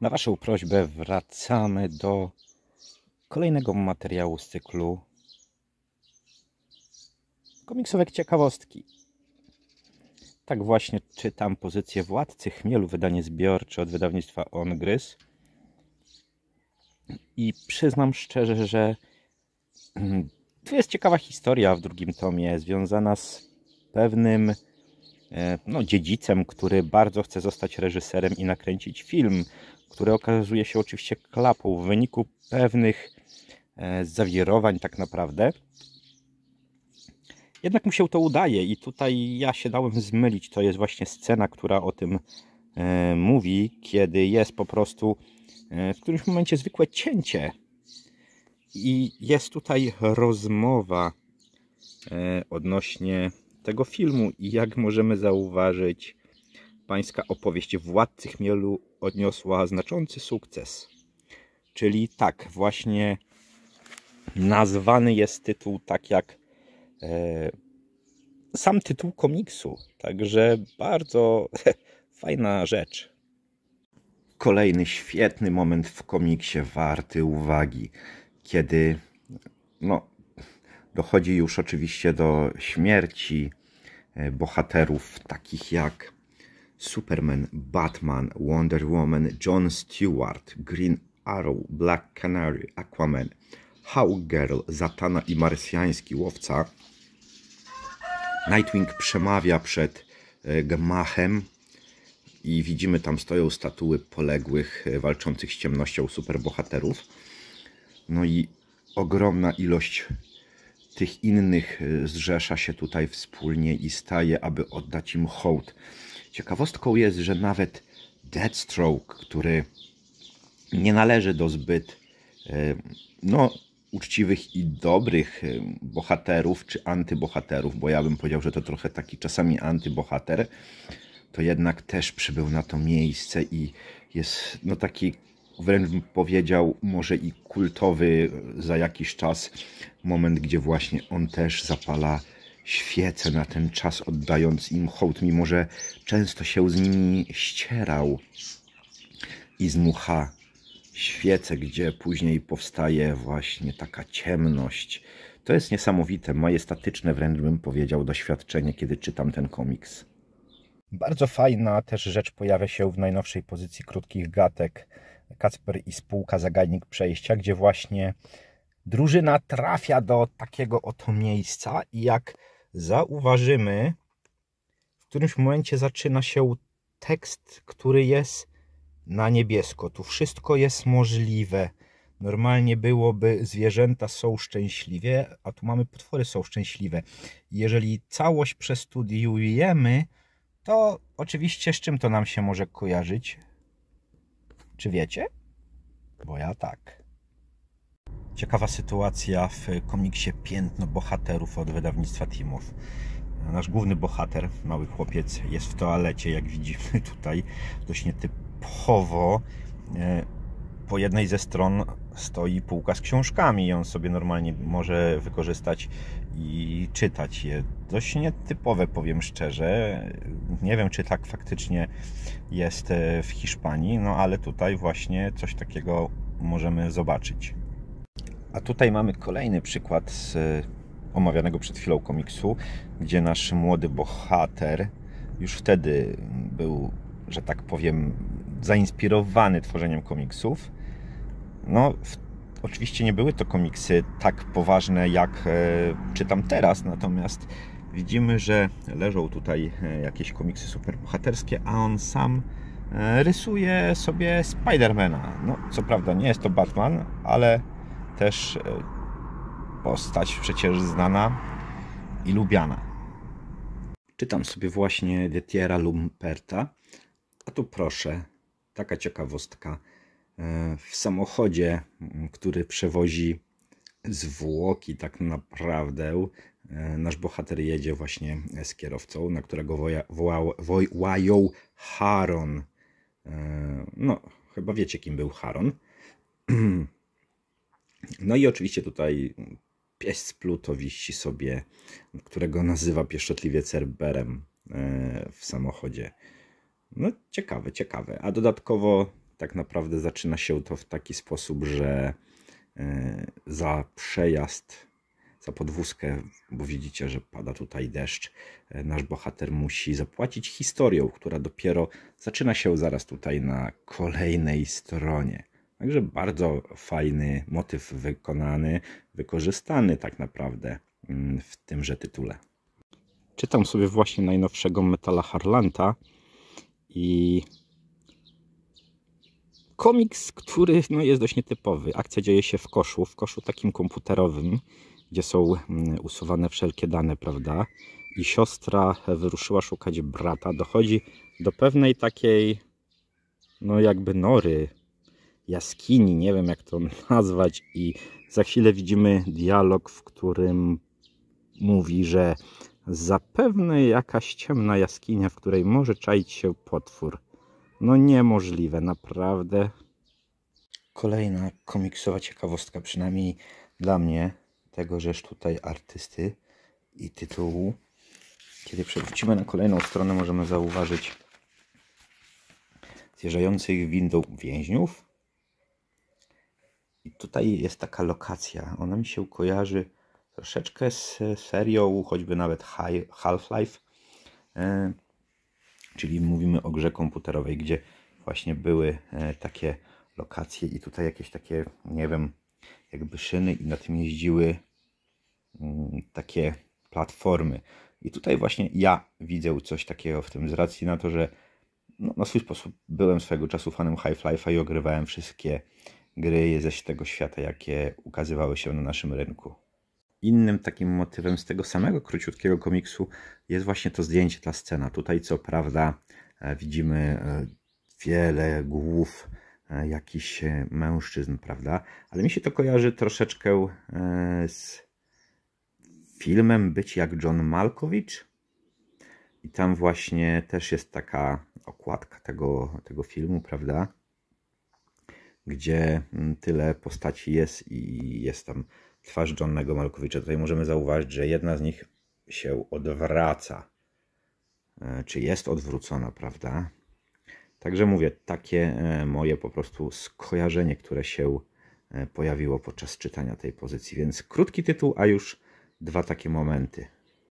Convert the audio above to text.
Na Waszą prośbę wracamy do kolejnego materiału z cyklu komiksowych ciekawostki. Tak właśnie czytam pozycję Władcy Chmielu, wydanie zbiorcze od wydawnictwa Ongrys. I przyznam szczerze, że mm, tu jest ciekawa historia w drugim tomie, związana z pewnym e, no, dziedzicem, który bardzo chce zostać reżyserem i nakręcić film które okazuje się oczywiście klapą w wyniku pewnych e, zawirowań tak naprawdę. Jednak mu się to udaje i tutaj ja się dałem zmylić. To jest właśnie scena, która o tym e, mówi, kiedy jest po prostu e, w którymś momencie zwykłe cięcie. I jest tutaj rozmowa odnośnie tego filmu i jak możemy zauważyć, pańska opowieść Władcy Chmielu odniosła znaczący sukces. Czyli tak, właśnie nazwany jest tytuł tak jak e, sam tytuł komiksu. Także bardzo fajna rzecz. Kolejny świetny moment w komiksie, warty uwagi, kiedy no, dochodzi już oczywiście do śmierci e, bohaterów takich jak Superman, Batman, Wonder Woman, John Stewart, Green Arrow, Black Canary, Aquaman, Hawkgirl, Zatana i marsjański łowca. Nightwing przemawia przed e, gmachem i widzimy tam stoją statuły poległych, e, walczących z ciemnością superbohaterów. No i ogromna ilość tych innych e, zrzesza się tutaj wspólnie i staje, aby oddać im hołd. Ciekawostką jest, że nawet Deathstroke, który nie należy do zbyt e, no, uczciwych i dobrych e, bohaterów czy antybohaterów, bo ja bym powiedział, że to trochę taki czasami antybohater, to jednak też przybył na to miejsce i jest no taki wręcz bym powiedział może i kultowy za jakiś czas moment, gdzie właśnie on też zapala Świecę na ten czas, oddając im hołd, mimo że często się z nimi ścierał i zmucha świecę, gdzie później powstaje właśnie taka ciemność. To jest niesamowite, majestatyczne wręcz bym powiedział doświadczenie, kiedy czytam ten komiks. Bardzo fajna też rzecz pojawia się w najnowszej pozycji krótkich gatek Kacper i spółka Zagajnik Przejścia, gdzie właśnie drużyna trafia do takiego oto miejsca i jak zauważymy, w którymś momencie zaczyna się tekst, który jest na niebiesko. Tu wszystko jest możliwe. Normalnie byłoby zwierzęta są szczęśliwe, a tu mamy potwory są szczęśliwe. Jeżeli całość przestudiujemy, to oczywiście z czym to nam się może kojarzyć? Czy wiecie? Bo ja tak. Ciekawa sytuacja w komiksie Piętno Bohaterów od wydawnictwa Timów. Nasz główny bohater, mały chłopiec, jest w toalecie, jak widzimy tutaj, dość nietypowo. E, po jednej ze stron stoi półka z książkami i on sobie normalnie może wykorzystać i czytać je. Dość nietypowe, powiem szczerze. Nie wiem, czy tak faktycznie jest e, w Hiszpanii, no ale tutaj właśnie coś takiego możemy zobaczyć. A tutaj mamy kolejny przykład z e, omawianego przed chwilą komiksu, gdzie nasz młody bohater już wtedy był, że tak powiem, zainspirowany tworzeniem komiksów. No, oczywiście nie były to komiksy tak poważne, jak e, czytam teraz, natomiast widzimy, że leżą tutaj e, jakieś komiksy superbohaterskie, a on sam rysuje sobie Spidermana. No, co prawda nie jest to Batman, ale też e, postać przecież znana i lubiana. Czytam sobie właśnie Dietiera Lumperta, a tu proszę, taka ciekawostka. E, w samochodzie, który przewozi zwłoki tak naprawdę, e, nasz bohater jedzie właśnie z kierowcą, na którego wołał, wołają Haron. No, chyba wiecie, kim był Haron. No i oczywiście tutaj pies Pluto wisi sobie, którego nazywa pieszczotliwie Cerberem e, w samochodzie. No ciekawe, ciekawe. A dodatkowo tak naprawdę zaczyna się to w taki sposób, że e, za przejazd, za podwózkę, bo widzicie, że pada tutaj deszcz, e, nasz bohater musi zapłacić historią, która dopiero zaczyna się zaraz tutaj na kolejnej stronie. Także bardzo fajny motyw wykonany, wykorzystany tak naprawdę mm, w tymże tytule. Czytam sobie właśnie najnowszego Metala Harlanta i komiks, który no, jest dość nietypowy. Akcja dzieje się w koszu, w koszu takim komputerowym, gdzie są mm, usuwane wszelkie dane, prawda? I siostra wyruszyła szukać brata. Dochodzi do pewnej takiej, no jakby nory, jaskini, nie wiem jak to nazwać i za chwilę widzimy dialog, w którym mówi, że zapewne jakaś ciemna jaskinia, w której może czaić się potwór. No niemożliwe, naprawdę. Kolejna komiksowa ciekawostka, przynajmniej dla mnie, tego żeż tutaj artysty i tytułu. Kiedy przewrócimy na kolejną stronę, możemy zauważyć zjeżdżających windą więźniów, i tutaj jest taka lokacja. Ona mi się kojarzy troszeczkę z serią, choćby nawet Half-Life. E, czyli mówimy o grze komputerowej, gdzie właśnie były e, takie lokacje i tutaj jakieś takie, nie wiem, jakby szyny i na tym jeździły mm, takie platformy. I tutaj właśnie ja widzę coś takiego w tym z racji na to, że no, na swój sposób byłem swego czasu fanem Half-Life'a i ogrywałem wszystkie gry ze tego świata, jakie ukazywały się na naszym rynku. Innym takim motywem z tego samego króciutkiego komiksu jest właśnie to zdjęcie, ta scena. Tutaj co prawda e, widzimy e, wiele głów e, jakichś mężczyzn, prawda? Ale mi się to kojarzy troszeczkę z filmem Być jak John Malkowicz. I tam właśnie też jest taka okładka tego, tego filmu, prawda? gdzie mm, tyle postaci jest i jest tam twarz Johnnego Malkowicza. Tutaj możemy zauważyć, że jedna z nich się odwraca. E, czy jest odwrócona, prawda? Także mówię, takie e, moje po prostu skojarzenie, które się e, pojawiło podczas czytania tej pozycji. Więc krótki tytuł, a już dwa takie momenty.